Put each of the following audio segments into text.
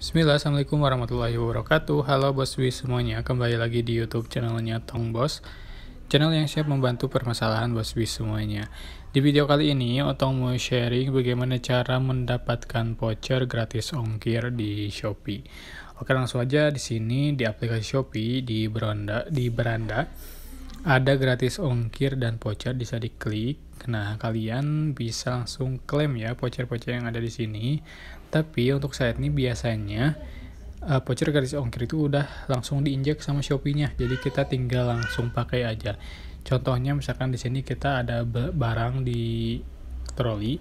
Bismillah, Assalamualaikum warahmatullahi wabarakatuh Halo Bos Wis semuanya, kembali lagi di Youtube channelnya Tong Bos Channel yang siap membantu permasalahan Bos Wis semuanya Di video kali ini, Otong mau sharing bagaimana cara mendapatkan voucher gratis ongkir di Shopee Oke langsung aja di sini di aplikasi Shopee di beranda, di beranda ada gratis ongkir dan voucher bisa diklik. Nah, kalian bisa langsung klaim ya voucher-voucher yang ada di sini. Tapi untuk saat ini biasanya uh, voucher gratis ongkir itu udah langsung diinjek sama Shopee-nya. Jadi kita tinggal langsung pakai aja. Contohnya misalkan di sini kita ada barang di troli,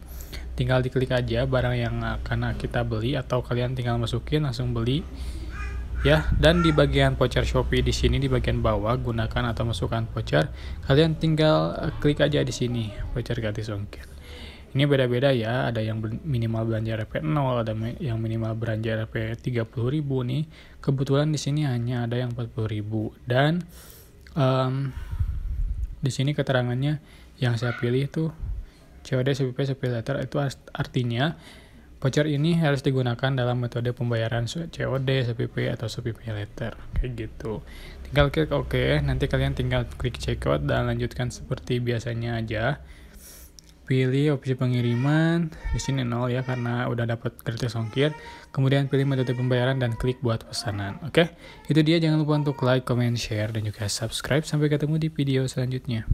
tinggal diklik aja barang yang akan kita beli atau kalian tinggal masukin langsung beli ya. Dan di bagian voucher Shopee di sini di bagian bawah gunakan atau masukkan voucher, kalian tinggal eh, klik aja di sini voucher gratis ongkir. Ini beda-beda ya, ada yang minimal belanja RP 0, ada yang minimal belanja RP 30.000 nih. Kebetulan di sini hanya ada yang 40.000 dan um, di sini keterangannya yang saya pilih itu COD CPP CP letter itu artinya Voucher ini harus digunakan dalam metode pembayaran COD, SPP, atau SPP letter. Kayak gitu. Tinggal klik OK, nanti kalian tinggal klik checkout dan lanjutkan seperti biasanya aja. Pilih opsi pengiriman, di sini nol ya karena udah dapat gratis ongkir. Kemudian pilih metode pembayaran dan klik buat pesanan. Oke, itu dia. Jangan lupa untuk like, comment, share, dan juga subscribe. Sampai ketemu di video selanjutnya.